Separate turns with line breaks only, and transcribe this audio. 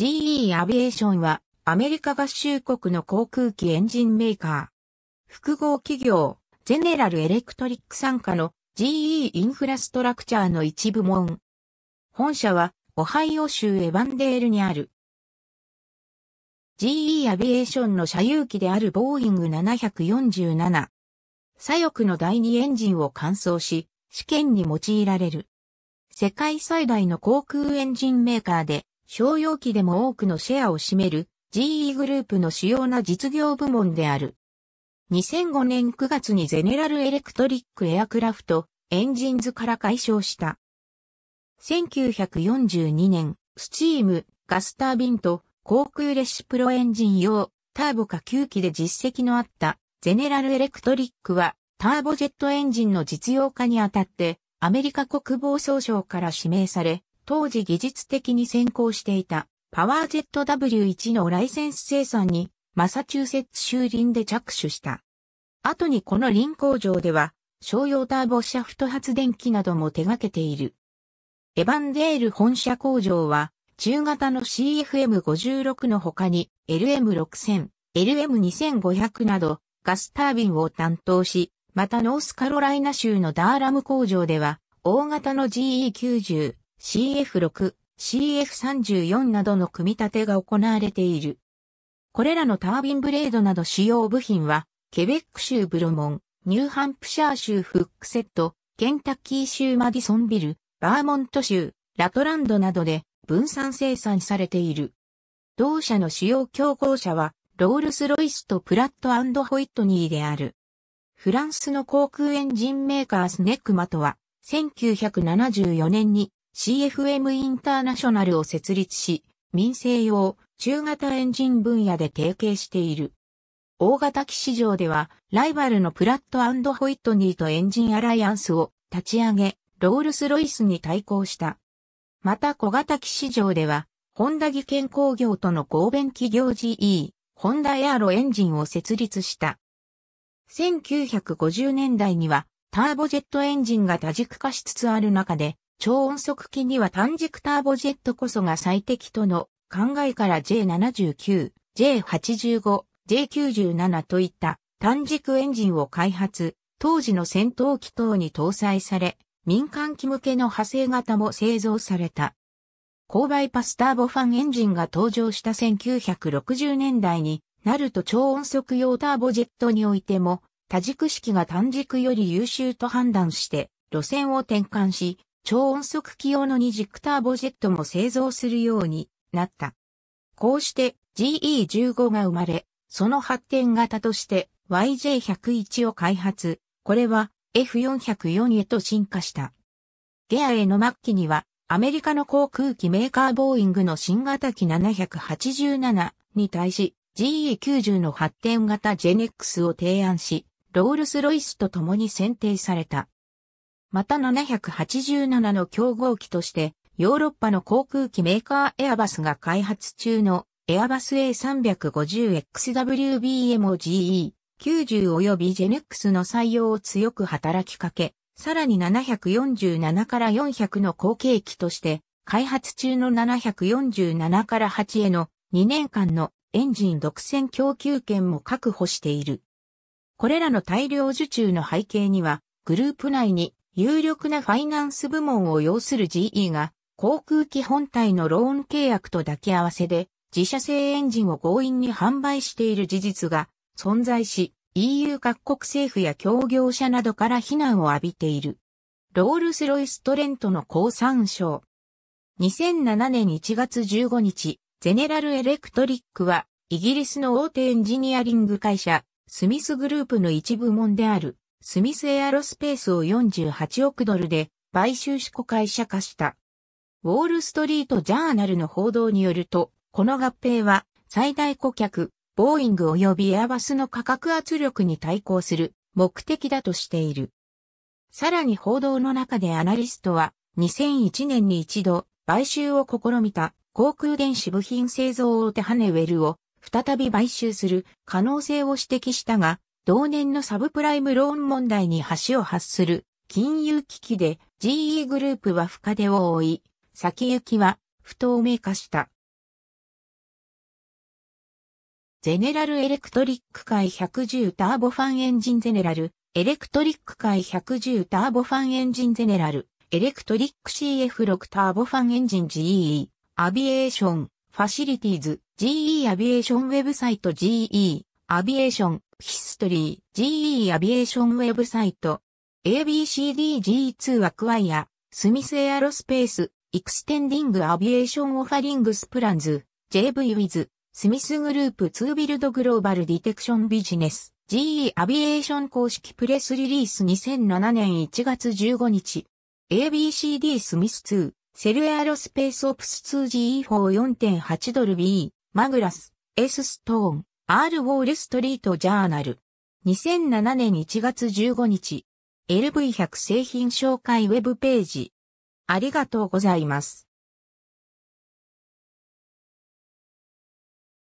GE アビエーションはアメリカ合衆国の航空機エンジンメーカー。複合企業、ゼネラルエレクトリック傘下の GE インフラストラクチャーの一部門。本社はオハイオ州エヴァンデールにある。GE アビエーションの社有機であるボーイング747。左翼の第二エンジンを乾燥し、試験に用いられる。世界最大の航空エンジンメーカーで、商用機でも多くのシェアを占める GE グループの主要な実業部門である。2005年9月にゼネラルエレクトリックエアクラフトエンジンズから解消した。1942年、スチーム、ガスタービンと航空レシプロエンジン用ターボ下9機で実績のあったゼネラルエレクトリックはターボジェットエンジンの実用化にあたってアメリカ国防総省から指名され当時技術的に先行していたパワー ZW1 のライセンス生産にマサチューセッツ州林で着手した。後にこの林工場では商用ターボシャフト発電機なども手掛けている。エヴァンデール本社工場は中型の CFM56 の他に LM6000、LM2500 などガスタービンを担当し、またノースカロライナ州のダーラム工場では大型の GE90、CF6、CF34 などの組み立てが行われている。これらのタービンブレードなど主要部品は、ケベック州ブロモン、ニューハンプシャー州フックセット、ケンタッキー州マディソンビル、バーモント州、ラトランドなどで分散生産されている。同社の主要競合車は、ロールス・ロイスとプラットホイットニーである。フランスの航空エンジンメーカースネックマとは、1974年に CFM インターナショナルを設立し、民生用、中型エンジン分野で提携している。大型機市場では、ライバルのプラットホイットニーとエンジンアライアンスを立ち上げ、ロールスロイスに対抗した。また小型機市場では、ホンダ技研工業との合弁企業 GE、ホンダエアロエンジンを設立した。1950年代には、ターボジェットエンジンが多軸化しつつある中で、超音速機には単軸ターボジェットこそが最適との考えから J79、J85、J97 といった単軸エンジンを開発、当時の戦闘機等に搭載され、民間機向けの派生型も製造された。高バイパスターボファンエンジンが登場した1960年代になると超音速用ターボジェットにおいても多軸式が単軸より優秀と判断して路線を転換し、超音速機用の2軸ターボジェットも製造するようになった。こうして GE15 が生まれ、その発展型として YJ101 を開発。これは F404 へと進化した。ゲアへの末期には、アメリカの航空機メーカーボーイングの新型機787に対し GE90 の発展型ジェネックスを提案し、ロールスロイスと共に選定された。また787の競合機として、ヨーロッパの航空機メーカーエアバスが開発中のエアバス A350XWBMOGE90 及びジェネックスの採用を強く働きかけ、さらに747から400の後継機として、開発中の747から8への2年間のエンジン独占供給権も確保している。これらの大量受注の背景には、グループ内に有力なファイナンス部門を要する GE が、航空機本体のローン契約と抱き合わせで、自社製エンジンを強引に販売している事実が存在し、EU 各国政府や協業者などから非難を浴びている。ロールスロイストレントの交産省。2007年1月15日、ゼネラルエレクトリックは、イギリスの大手エンジニアリング会社、スミスグループの一部門である、スミスエアロスペースを48億ドルで買収し子会社化した。ウォールストリートジャーナルの報道によると、この合併は最大顧客、ボーイング及びエアバスの価格圧力に対抗する目的だとしている。さらに報道の中でアナリストは2001年に一度買収を試みた航空電子部品製造大手ハネウェルを再び買収する可能性を指摘したが、同年のサブプライムローン問題に橋を発する金融危機で GE グループは深手を覆い、先行きは不透明化した。ゼネラルエレクトリック界110ターボファンエンジンゼネラル、エレクトリック界110ターボファンエンジンゼネラル、エレクトリック CF6 ターボファンエンジン GE、アビエーション、ファシリティーズ、GE アビエーションウェブサイト GE、アビエーション、ヒストリー、GE アビエーションウェブサイト、ABCDGE2 アクワイア、スミスエアロスペース、エクステンディングアビエーションオファリングスプランズ、JV ウィズ、スミスグループ2ビルドグローバルディテクションビジネス、GE アビエーション公式プレスリリース2007年1月15日、ABCD スミス2、セルエアロスペースオプス 2GE4 4.8ドル B、マグラス、S ストーン、R ウォールストリートジャーナル。2007年1月15日。LV100 製品紹介ウェブページ。ありがとうございます。